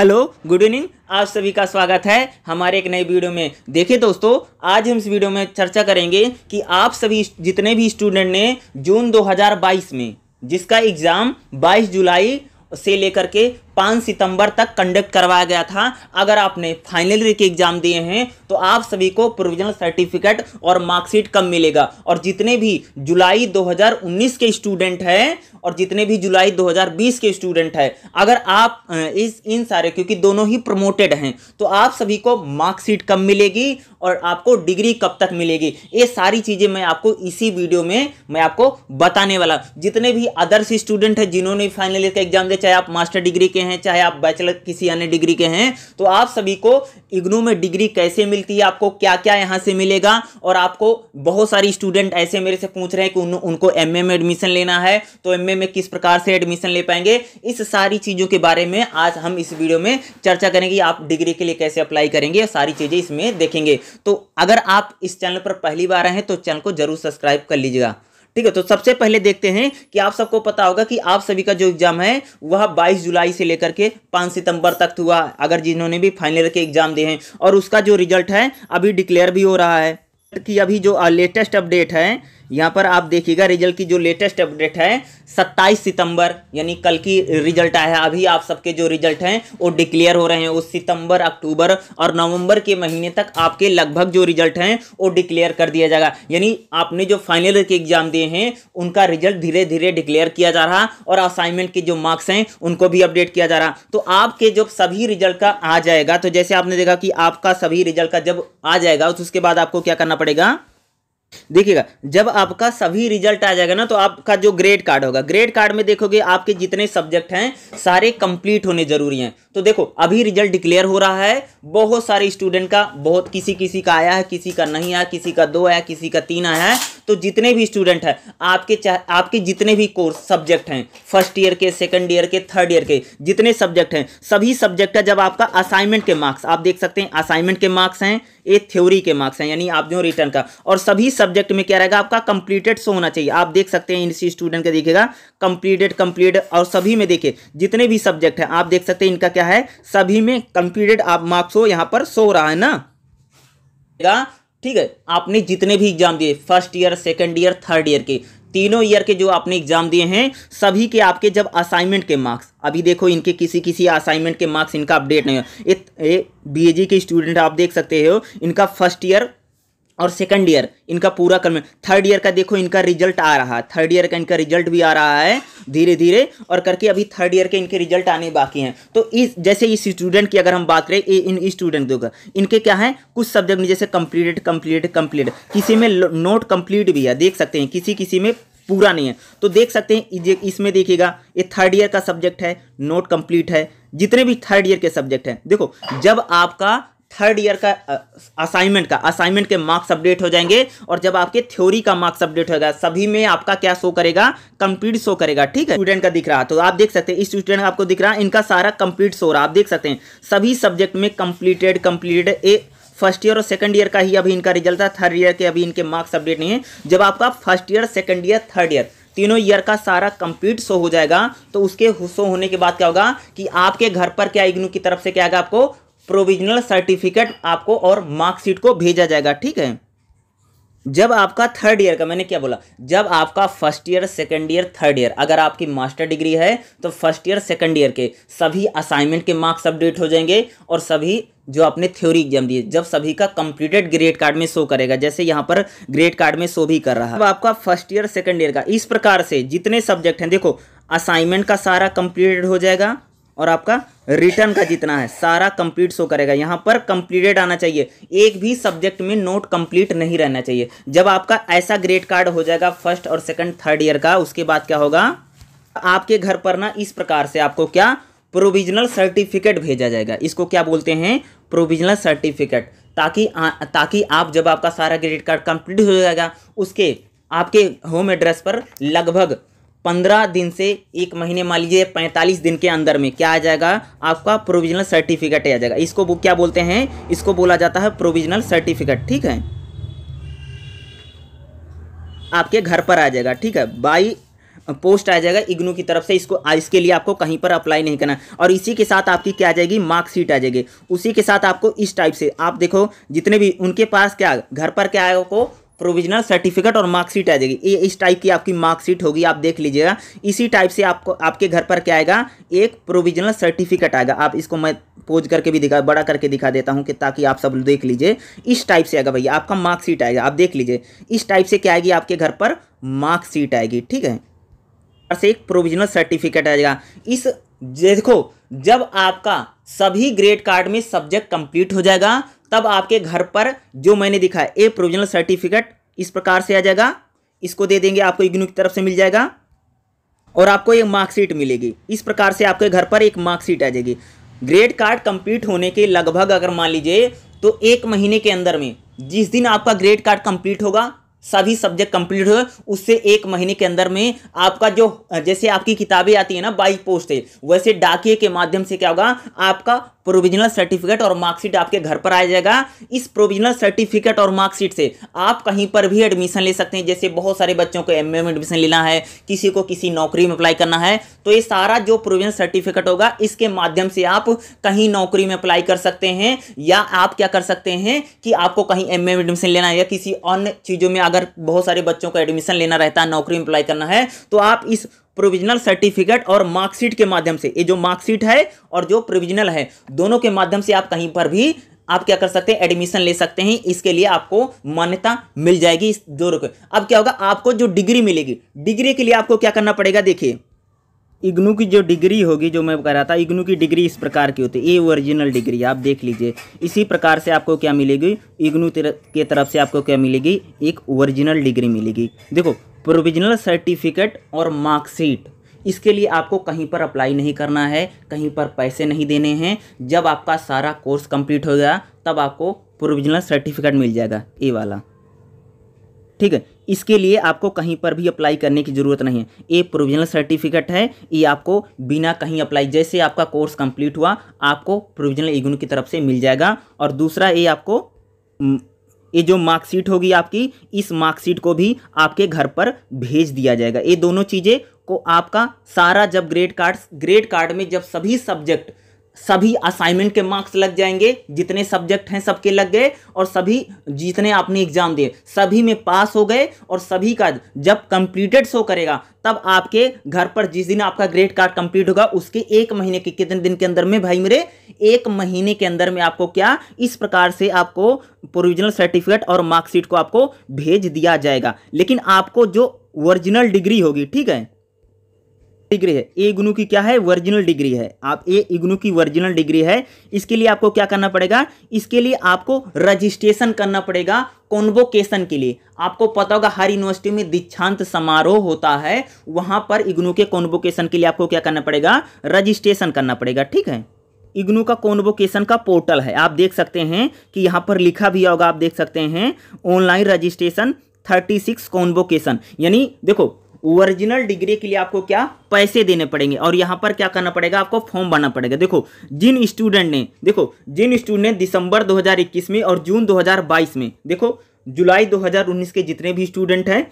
hello good evening आप सभी का स्वागत है हमारे एक नए वीडियो में देखिए दोस्तों आज हम इस वीडियो में चर्चा करेंगे कि आप सभी जितने भी स्टूडेंट ने जून 2022 में जिसका एग्ज़ाम 22 जुलाई से लेकर के पाँच सितंबर तक कंडक्ट करवाया गया था अगर आपने फाइनल ईयर के एग्जाम दिए हैं तो आप सभी को प्रोविजनल सर्टिफिकेट और मार्कशीट कम मिलेगा और जितने भी जुलाई 2019 के स्टूडेंट हैं और जितने भी जुलाई 2020 के स्टूडेंट हैं अगर आप इस इन सारे क्योंकि दोनों ही प्रमोटेड हैं तो आप सभी को मार्कशीट कम मिलेगी और आपको डिग्री कब तक मिलेगी ये सारी चीज़ें मैं आपको इसी वीडियो में मैं आपको बताने वाला जितने भी अदर्स स्टूडेंट हैं जिन्होंने फाइनल ईयर का एग्जाम दिया चाहे आप मास्टर डिग्री के के हैं चाहे आप बैचलर किसी अन्य डिग्री के हैं तो आप सभी को इग्नू में डिग्री कैसे मिलती है आपको क्या क्या यहाँ से मिलेगा और आपको बहुत सारी स्टूडेंट ऐसे मेरे से पूछ रहे हैं कि उन, उनको एम में एडमिशन लेना है तो एम में किस प्रकार से एडमिशन ले पाएंगे इस सारी चीज़ों के बारे में आज हम इस वीडियो में चर्चा करेंगे आप डिग्री के लिए कैसे अप्लाई करेंगे सारी चीज़ें इसमें देखेंगे तो अगर आप इस चैनल पर पहली बार आए हैं तो चैनल को जरूर सब्सक्राइब कर लीजिएगा ठीक है तो सबसे पहले देखते हैं कि आप सबको पता होगा कि आप सभी का जो एग्जाम है वह 22 जुलाई से लेकर के 5 सितंबर तक हुआ अगर जिन्होंने भी फाइनल ईयर के एग्जाम दिए हैं और उसका जो रिजल्ट है अभी डिक्लेयर भी हो रहा है कि अभी जो लेटेस्ट अपडेट है यहाँ पर आप देखिएगा रिजल्ट की जो लेटेस्ट अपडेट है 27 सितंबर यानी कल की रिजल्ट आया है अभी आप सबके जो रिजल्ट हैं वो डिक्लेयर हो रहे हैं वो सितंबर अक्टूबर और नवंबर के महीने तक आपके लगभग जो रिजल्ट हैं वो डिक्लेयर कर दिया जाएगा यानी आपने जो फाइनल के एग्जाम दिए हैं उनका रिजल्ट धीरे धीरे डिक्लेयर किया जा रहा और असाइनमेंट के जो मार्क्स हैं उनको भी अपडेट किया जा रहा तो आपके जब सभी रिजल्ट का आ जाएगा तो जैसे आपने देखा कि आपका सभी रिजल्ट का जब आ जाएगा तो उसके बाद आपको क्या करना पड़ेगा देखिएगा जब आपका सभी रिजल्ट आ जाएगा ना तो आपका जो ग्रेड कार्ड होगा ग्रेड कार्ड में देखोगे आपके जितने सब्जेक्ट हैं सारे कंप्लीट होने जरूरी हैं तो देखो अभी रिजल्ट डिक्लेयर हो रहा है बहुत सारे स्टूडेंट का बहुत किसी किसी का आया है किसी का नहीं आया किसी का दो आया किसी का तीन आया है तो जितने भी स्टूडेंट हैं आपके आपके जितने भी कोर्स सब्जेक्ट हैं फर्स्ट ईयर के सेकेंड ईयर के थर्ड ईयर के जितने सब्जेक्ट हैं सभी सब्जेक्ट का जब आपका असाइनमेंट के मार्क्स आप देख सकते हैं असाइनमेंट के मार्क्स हैं ये थ्योरी के मार्क्स हैं यानी आप जो रिटर्न का और सभी सब्जेक्ट में क्या रहेगा आपका कंप्लीटेड सो होना चाहिए आप देख सकते हैं इसी स्टूडेंट का देखेगा कंप्लीटेड कंप्लीट और सभी में देखे जितने भी सब्जेक्ट हैं आप देख सकते हैं इनका क्या क्या है सभी में कंप्यूटेड आप मार्क्स हो यहाँ पर सो रहा है ना ठीक है आपने जितने भी एग्जाम दिए first year second year third year के तीनों ईयर के जो आपने एग्जाम दिए हैं सभी के आपके जब असाइनमेंट के मार्क्स अभी देखो इनके किसी किसी असाइनमेंट के मार्क्स इनका अपडेट नहीं हो ए बी के स्टूडेंट आप देख सकते हो इनका फर्स्ट ईयर और सेकंड ईयर इनका पूरा कन्वे थर्ड ईयर का देखो इनका रिजल्ट आ रहा है थर्ड ईयर का इनका रिजल्ट भी आ रहा है धीरे धीरे और करके अभी थर्ड ईयर के इनके रिजल्ट आने बाकी हैं तो इस जैसे इस स्टूडेंट की अगर हम बात करें इन स्टूडेंट का इनके क्या है कुछ सब्जेक्ट में जैसे कम्प्लीट कंप्लीट कंप्लीट किसी में नोट कंप्लीट भी है देख सकते हैं किसी किसी में पूरा नहीं है तो देख सकते हैं इसमें देखिएगा ये थर्ड ईयर का सब्जेक्ट है नोट कंप्लीट है जितने भी थर्ड ईयर के सब्जेक्ट हैं देखो जब आपका थर्ड ईयर का असाइनमेंट का असाइनमेंट के मार्क्स अपडेट हो जाएंगे और जब आपके थ्योरी का मार्क्स अपडेट होगा सभी में आपका क्या शो करेगा कंप्लीट शो करेगा ठीक है स्टूडेंट का दिख रहा तो आप देख सकते हैं इस स्टूडेंट आपको दिख रहा है इनका सारा कंप्लीट शो रहा आप देख सकते हैं सभी सब्जेक्ट में completed completed a first year और सेकंड ईयर का ही अभी इनका रिजल्ट था थर्ड ईयर के अभी इनके मार्क्स अपडेट नहीं है जब आपका first year second year third year तीनों ईयर का सारा कंप्लीट शो हो जाएगा तो उसके शो होने के बाद क्या होगा कि आपके घर पर क्या इग्नू की तरफ से क्या आएगा आपको प्रोविजनल सर्टिफिकेट आपको और मार्कशीट को भेजा जाएगा ठीक है जब आपका थर्ड ईयर का मैंने क्या बोला जब आपका first year second year third year अगर आपकी मास्टर डिग्री है तो फर्स्ट ईयर सेकेंड ईयर के सभी असाइनमेंट के मार्क्स अपडेट हो जाएंगे और सभी जो आपने थ्योरी एग्जाम दिए जब सभी का कंप्लीटेड ग्रेड कार्ड में शो करेगा जैसे यहाँ पर ग्रेड कार्ड में शो भी कर रहा है आपका फर्स्ट ईयर सेकेंड ईयर का इस प्रकार से जितने सब्जेक्ट हैं देखो असाइनमेंट का सारा कंप्लीटेड हो जाएगा और आपका रिटर्न का जितना है सारा कंप्लीट शो करेगा यहाँ पर कंप्लीटेड आना चाहिए एक भी सब्जेक्ट में नोट कंप्लीट नहीं रहना चाहिए जब आपका ऐसा ग्रेड कार्ड हो जाएगा फर्स्ट और सेकंड थर्ड ईयर का उसके बाद क्या होगा आपके घर पर ना इस प्रकार से आपको क्या प्रोविजनल सर्टिफिकेट भेजा जाएगा इसको क्या बोलते हैं प्रोविजनल सर्टिफिकेट ताकि आ, ताकि आप जब आपका सारा ग्रेड कार्ड कंप्लीट हो जाएगा उसके आपके होम एड्रेस पर लगभग पंद्रह दिन से एक महीने मान लीजिए पैंतालीस दिन के अंदर में क्या आ जाएगा आपका प्रोविजनल सर्टिफिकेट आ जाएगा इसको वो क्या बोलते हैं इसको बोला जाता है प्रोविजनल सर्टिफिकेट ठीक है आपके घर पर आ जाएगा ठीक है बाई पोस्ट आ जाएगा इग्नू की तरफ से इसको इसके लिए आपको कहीं पर अप्लाई नहीं करना और इसी के साथ आपकी क्या आ जाएगी मार्कशीट आ जाएगी उसी के साथ आपको इस टाइप से आप देखो जितने भी उनके पास क्या घर पर क्या आएगा को प्रोविजनल सर्टिफिकेट और मार्कशीट आ जाएगी ये इस टाइप की आपकी मार्कशीट होगी आप देख लीजिएगा इसी टाइप से आपको आपके घर पर क्या आएगा एक प्रोविजनल सर्टिफिकेट आएगा आप इसको मैं पोज करके भी दिखा बड़ा करके दिखा देता हूँ कि ताकि आप सब देख लीजिए इस टाइप से आएगा भैया आपका मार्कशीट आएगा आप देख लीजिए इस टाइप से क्या आएगी आपके घर पर मार्कशीट आएगी ठीक है से एक प्रोविजनल सर्टिफिकेट आ जाएगा इस देखो जब आपका सभी ग्रेड कार्ड में सब्जेक्ट कंप्लीट हो जाएगा तब आपके घर पर जो मैंने दिखा ए प्रोविजनल सर्टिफिकेट इस प्रकार से आ जाएगा इसको दे देंगे आपको इग्नू की तरफ से मिल जाएगा और आपको एक मार्कशीट मिलेगी इस प्रकार से आपके घर पर एक मार्कशीट आ जाएगी ग्रेड कार्ड कंप्लीट होने के लगभग अगर मान लीजिए तो एक महीने के अंदर में जिस दिन आपका ग्रेड कार्ड कंप्लीट होगा सभी सब्जेक्ट कंप्लीट हो उससे एक महीने के अंदर में आपका जो जैसे आपकी किताबें आती है ना बाई पोस्ट है वैसे डाकिए के माध्यम से क्या होगा आपका प्रोविजनल सर्टिफिकेट और मार्कशीट आपके घर पर आ जाएगा इस प्रोविजनल सर्टिफिकेट और मार्कशीट से आप कहीं पर भी एडमिशन ले सकते हैं जैसे बहुत सारे बच्चों को एम में एडमिशन लेना है किसी को किसी नौकरी में अप्लाई करना है तो ये सारा जो प्रोविजनल सर्टिफिकेट होगा इसके माध्यम से आप कहीं नौकरी में अप्लाई कर सकते हैं या आप क्या कर सकते हैं कि आपको कहीं एम में एडमिशन लेना है या किसी अन्य चीज़ों में अगर बहुत सारे बच्चों को एडमिशन लेना रहता है नौकरी में अप्लाई करना है तो आप इस प्रोविजनल सर्टिफिकेट और मार्कशीट के माध्यम से ये जो मार्कशीट है और जो प्रोविजनल है दोनों के माध्यम से आप कहीं पर भी आप क्या कर सकते हैं एडमिशन ले सकते हैं इसके लिए आपको मान्यता मिल जाएगी इस दोनों अब क्या होगा आपको जो डिग्री मिलेगी डिग्री के लिए आपको क्या करना पड़ेगा देखिए इग्नू की जो डिग्री होगी जो मैं कह रहा था इग्नू की डिग्री इस प्रकार की होती है ये ओरिजिनल डिग्री आप देख लीजिए इसी प्रकार से आपको क्या मिलेगी इग्नू के तरफ से आपको क्या मिलेगी एक ओरिजिनल डिग्री मिलेगी देखो प्रोविजनल सर्टिफिकेट और मार्कशीट इसके लिए आपको कहीं पर अप्लाई नहीं करना है कहीं पर पैसे नहीं देने हैं जब आपका सारा कोर्स कंप्लीट हो गया तब आपको प्रोविजनल सर्टिफिकेट मिल जाएगा ए वाला ठीक है इसके लिए आपको कहीं पर भी अप्लाई करने की ज़रूरत नहीं है ये प्रोविजनल सर्टिफिकेट है ये आपको बिना कहीं अप्लाई जैसे आपका कोर्स कंप्लीट हुआ आपको प्रोविजनल इग्नू की तरफ से मिल जाएगा और दूसरा ये आपको ये जो मार्कशीट होगी आपकी इस मार्कशीट को भी आपके घर पर भेज दिया जाएगा ये दोनों चीज़ें को आपका सारा जब ग्रेड कार्ड ग्रेड कार्ड में जब सभी सब्जेक्ट सभी असाइनमेंट के मार्क्स लग जाएंगे जितने सब्जेक्ट हैं सबके लग गए और सभी जितने आपने एग्जाम दिए सभी में पास हो गए और सभी का जब कंप्लीटेड शो करेगा तब आपके घर पर जिस दिन आपका ग्रेड कार्ड कंप्लीट होगा उसके एक महीने के कितने दिन के अंदर में भाई मेरे एक महीने के अंदर में आपको क्या इस प्रकार से आपको प्रोविजनल सर्टिफिकेट और मार्कशीट को आपको भेज दिया जाएगा लेकिन आपको जो ओरिजिनल डिग्री होगी ठीक है डिग्री है ए इग्नू की क्या है वर्जिनल डिग्री है आप ए इग्नू की वर्जिनल डिग्री है इसके लिए आपको क्या करना पड़ेगा इसके लिए आपको रजिस्ट्रेशन करना पड़ेगा कॉन्वोकेशन के लिए आपको पता होगा हर यूनिवर्सिटी में दीक्षांत समारोह होता है वहां पर इग्नू के कॉन्वोकेशन के लिए आपको क्या करना पड़ेगा रजिस्ट्रेशन करना पड़ेगा ठीक है इग्नू का कॉन्वोकेशन का पोर्टल है आप देख सकते हैं कि यहाँ पर लिखा भी होगा आप देख सकते हैं online registration thirty six convocation यानी देखो ओरिजिनल डिग्री के लिए आपको क्या पैसे देने पड़ेंगे और यहाँ पर क्या करना पड़ेगा आपको फॉर्म भरना पड़ेगा देखो जिन स्टूडेंट ने देखो जिन स्टूडेंट ने दिसंबर 2021 में और जून 2022 में देखो जुलाई 2019 के जितने भी स्टूडेंट हैं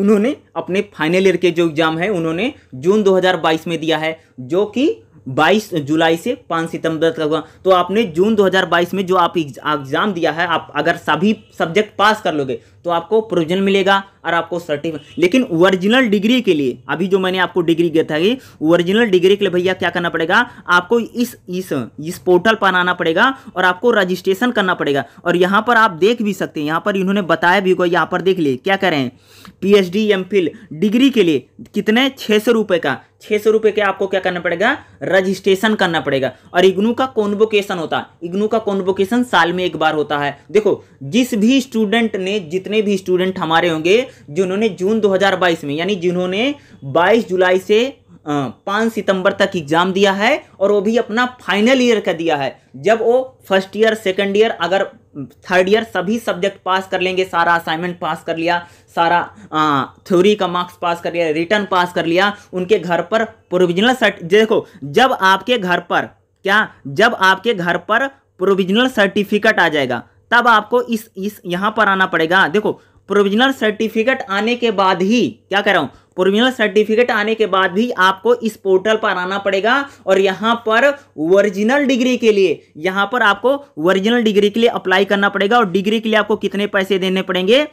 उन्होंने अपने फाइनल ईयर के जो एग्ज़ाम है उन्होंने जून दो में दिया है जो कि 22 जुलाई से 5 सितंबर तक होगा तो आपने जून 2022 में जो आप एग्ज़ाम दिया है आप अगर सभी सब्जेक्ट पास कर लोगे तो आपको प्रोविजन मिलेगा और आपको सर्टिफिकेट लेकिन ओरिजिनल डिग्री के लिए अभी जो मैंने आपको डिग्री दिया था ये ओरिजिनल डिग्री के लिए भैया क्या करना पड़ेगा आपको इस इस इस पोर्टल पर आना पड़ेगा और आपको रजिस्ट्रेशन करना पड़ेगा और यहाँ पर आप देख भी सकते हैं यहाँ पर इन्होंने बताया भी होगा यहाँ पर देख लिए क्या करें P H D M phil degree के लिए कितने छः सौ रुपये का छः सौ रुपए के आपको क्या करना पड़ेगा रजिस्ट्रेशन करना पड़ेगा और इग्नू का कॉन्वोकेशन होता है इग्नू का कॉन्वोकेशन साल में एक बार होता है देखो जिस भी स्टूडेंट ने जितने भी स्टूडेंट हमारे होंगे जिन्होंने जून 2022 में यानी जिन्होंने 22 जुलाई से पाँच सितंबर तक एग्ज़ाम दिया है और वो भी अपना फाइनल ईयर का दिया है जब वो फर्स्ट ईयर सेकेंड ईयर अगर थर्ड ईयर सभी सब्जेक्ट पास कर लेंगे सारा असाइनमेंट पास कर लिया सारा थ्योरी का मार्क्स पास कर लिया रिटर्न पास कर लिया उनके घर पर प्रोविजनल सर्ट देखो जब आपके घर पर क्या जब आपके घर पर प्रोविजनल सर्टिफिकेट आ जाएगा तब आपको इस इस यहाँ पर आना पड़ेगा देखो प्रोविजनल सर्टिफिकेट आने के बाद ही क्या कर रहा हूँ प्रोविजनल सर्टिफिकेट आने के बाद भी आपको इस पोर्टल पर आना पड़ेगा और यहाँ पर ओरिजिनल डिग्री के लिए यहाँ पर आपको ओरिजिनल डिग्री के लिए अप्लाई करना पड़ेगा और डिग्री के लिए आपको कितने पैसे देने पड़ेंगे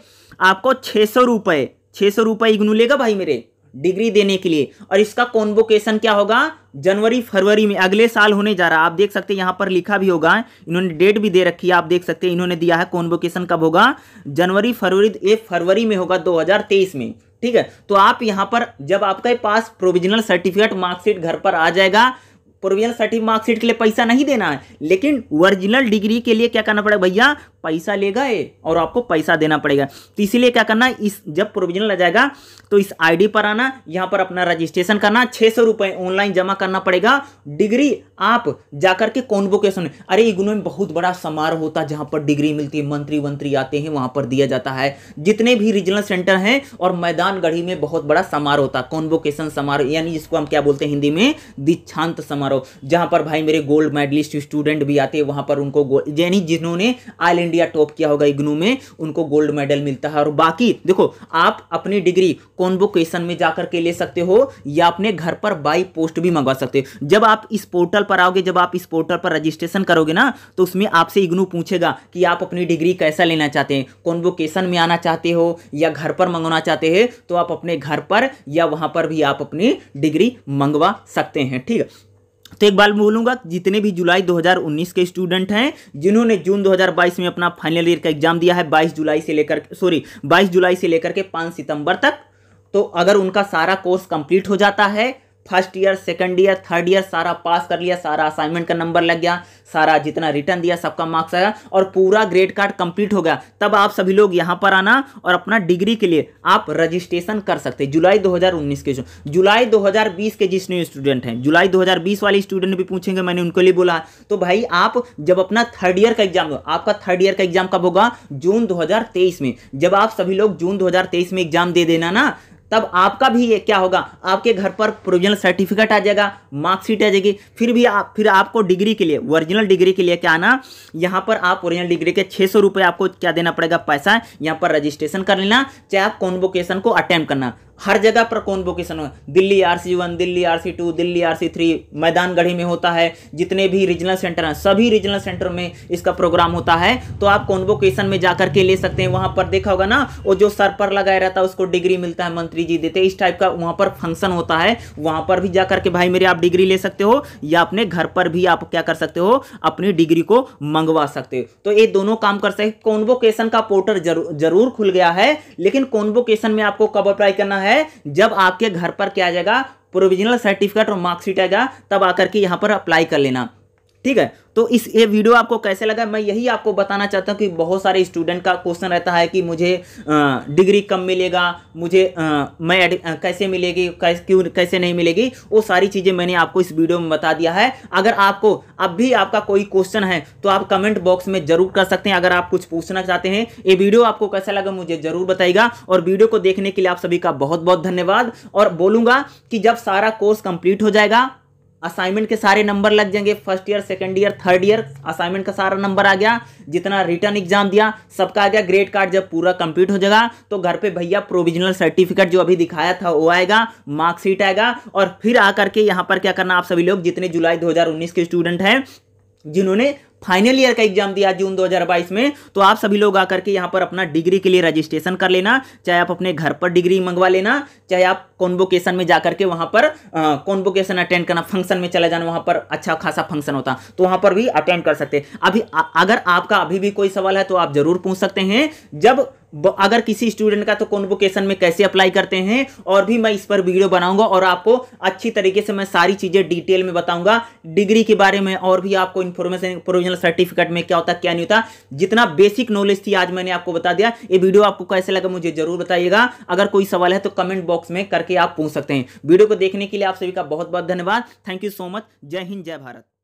आपको छः सौ रुपये छः सौ रुपये इग्नू लेगा भाई मेरे डिग्री देने के लिए और इसका कॉन्वोकेशन क्या होगा जनवरी फरवरी में अगले साल होने जा रहा है आप देख सकते हैं यहाँ पर लिखा भी होगा इन्होंने डेट भी दे रखी है आप देख सकते हैं इन्होंने दिया है कॉन्वोकेशन कब होगा जनवरी फरवरी ये फरवरी में होगा 2023 में ठीक है तो आप यहाँ पर जब आपके पास प्रोविजनल सर्टिफिकेट मार्कशीट घर पर आ जाएगा प्रोविजनल सर्टिफिक मार्कशीट के लिए पैसा नहीं देना है लेकिन ओरिजिनल डिग्री के लिए क्या करना पड़ेगा भैया पैसा लेगा ये और आपको पैसा देना पड़ेगा तो इसीलिए क्या करना इस जब प्रोविजनल आ जाएगा तो इस आईडी पर आना यहाँ पर अपना रजिस्ट्रेशन करना छः सौ रुपये ऑनलाइन जमा करना पड़ेगा डिग्री आप जाकर के कॉन्वोकेशन अरे इग्नो में बहुत बड़ा समारोह होता है जहाँ पर डिग्री मिलती है मंत्री वंत्री आते हैं वहाँ पर दिया जाता है जितने भी रीजनल सेंटर हैं और मैदान गढ़ी में बहुत बड़ा समारोह होता है कॉन्वोकेशन समारोह यानी जिसको हम क्या बोलते हैं हिंदी में दीक्षांत समारोह समारोह जहां पर भाई मेरे गोल्ड मेडलिस्ट स्टूडेंट भी आते हैं वहां पर उनको यानी जिन्होंने ऑल इंडिया टॉप किया होगा इग्नू में उनको गोल्ड मेडल मिलता है और बाकी देखो आप अपनी डिग्री कॉन्वोकेशन में जाकर के ले सकते हो या अपने घर पर बाई पोस्ट भी मंगवा सकते हो जब आप इस पोर्टल पर आओगे जब आप इस पोर्टल पर रजिस्ट्रेशन करोगे ना तो उसमें आपसे इग्नू पूछेगा कि आप अपनी डिग्री कैसा लेना चाहते हैं कॉन्वोकेशन में आना चाहते हो या घर पर मंगवाना चाहते हैं तो आप अपने घर पर या वहां पर भी आप अपनी डिग्री मंगवा सकते हैं ठीक है तो एक बार बोलूंगा जितने भी जुलाई 2019 के स्टूडेंट हैं जिन्होंने जून 2022 में अपना फाइनल ईयर का एग्जाम दिया है 22 जुलाई से लेकर सॉरी 22 जुलाई से लेकर के 5 सितंबर तक तो अगर उनका सारा कोर्स कंप्लीट हो जाता है first year second year third year सारा पास कर लिया सारा असाइनमेंट का नंबर लग गया सारा जितना रिटर्न दिया सबका मार्क्स आया और पूरा ग्रेड कार्ड कंप्लीट हो गया तब आप सभी लोग यहाँ पर आना और अपना डिग्री के लिए आप रजिस्ट्रेशन कर सकते हैं जुलाई 2019 के जुलाई 2020 के जिस स्टूडेंट हैं जुलाई 2020 वाले स्टूडेंट भी पूछेंगे मैंने उनके लिए बोला तो भाई आप जब अपना थर्ड ईयर का एग्जाम आपका थर्ड ईयर का एग्जाम कब होगा जून दो में जब आप सभी लोग जून दो में एग्जाम दे देना ना तब आपका भी ये क्या होगा आपके घर पर प्रोविजनल सर्टिफिकेट आ जाएगा मार्कशीट आ जाएगी फिर भी आप फिर आपको डिग्री के लिए ओरिजिनल डिग्री के लिए क्या आना यहाँ पर आप ओरिजिनल डिग्री के छः सौ रुपये आपको क्या देना पड़ेगा पैसा यहाँ पर रजिस्ट्रेशन कर लेना चाहे आप कॉन्वोकेशन को अटैम्प करना हर जगह पर कॉन्वोकेशन हो Delhi R C one Delhi R C two Delhi R C three Maidan Garhi में होता है जितने भी रीजनल सेंटर हैं सभी रीजनल सेंटर में इसका प्रोग्राम होता है तो आप कॉन्वोकेशन में जा करके ले सकते हैं वहां पर देखा होगा ना वो जो सर पर लगाया रहता है उसको डिग्री मिलता है मंत्री जी देते इस टाइप का वहां पर फंक्शन होता है वहां पर भी जा करके भाई मेरे आप डिग्री ले सकते हो या अपने घर पर भी आप क्या कर सकते हो अपनी डिग्री को मंगवा सकते हो तो ये दोनों काम कर सकते कॉन्वोकेशन का पोर्टल जरूर जरूर खुल गया है लेकिन कॉन्वोकेशन में आपको कब अप्लाई करना है है जब आपके घर पर क्या आ जाएगा प्रोविजनल सर्टिफिकेट और मार्कशीट आएगा तब आकर के यहाँ पर अप्लाई कर लेना ठीक है तो इस ये वीडियो आपको कैसे लगा मैं यही आपको बताना चाहता हूँ कि बहुत सारे स्टूडेंट का क्वेश्चन रहता है कि मुझे डिग्री कब मिलेगा मुझे आ, मैं आ, कैसे मिलेगी कैसे क्यों कैसे नहीं मिलेगी वो सारी चीज़ें मैंने आपको इस वीडियो में बता दिया है अगर आपको अब भी आपका कोई क्वेश्चन है तो आप कमेंट बॉक्स में ज़रूर कर सकते हैं अगर आप कुछ पूछना चाहते हैं ये वीडियो आपको कैसा लगा मुझे ज़रूर बताएगा और वीडियो को देखने के लिए आप सभी का बहुत बहुत धन्यवाद और बोलूँगा कि जब सारा कोर्स कंप्लीट हो जाएगा असाइनमेंट के सारे नंबर लग जाएंगे first year second year third year assignment का सारा नंबर आ गया जितना रिटर्न एग्जाम दिया सबका आ गया ग्रेड कार्ड जब पूरा कंप्लीट हो जाएगा तो घर पे भैया प्रोविजनल सर्टिफिकेट जो अभी दिखाया था वो आएगा मार्कशीट आएगा और फिर आकर के यहाँ पर क्या करना आप सभी लोग जितने जुलाई दो के स्टूडेंट हैं जिन्होंने फाइनल ईयर का एग्जाम दिया जून 2022 में तो आप सभी लोग आकर के यहाँ पर अपना डिग्री के लिए रजिस्ट्रेशन कर लेना चाहे आप अपने घर पर डिग्री मंगवा लेना चाहे आप कॉन्वोकेशन में जाकर के वहाँ पर कॉन्वोकेशन अटेंड करना फंक्शन में चला जाना वहाँ पर अच्छा खासा फंक्शन होता तो वहाँ पर भी अटेंड कर सकते अभी अगर आपका अभी भी कोई सवाल है तो आप जरूर पूछ सकते हैं जब अगर किसी स्टूडेंट का तो कॉन्वोकेशन में कैसे अप्लाई करते हैं और भी मैं इस पर वीडियो बनाऊंगा और आपको अच्छी तरीके से मैं सारी चीज़ें डिटेल में बताऊंगा डिग्री के बारे में और भी आपको इन्फॉर्मेशन प्रोविजनल सर्टिफिकेट में क्या होता क्या नहीं होता जितना बेसिक नॉलेज थी आज मैंने आपको बता दिया ये वीडियो आपको कैसे लगा मुझे जरूर बताइएगा अगर कोई सवाल है तो कमेंट बॉक्स में करके आप पूछ सकते हैं वीडियो को देखने के लिए आप सभी का बहुत बहुत धन्यवाद थैंक यू सो मच जय हिंद जय भारत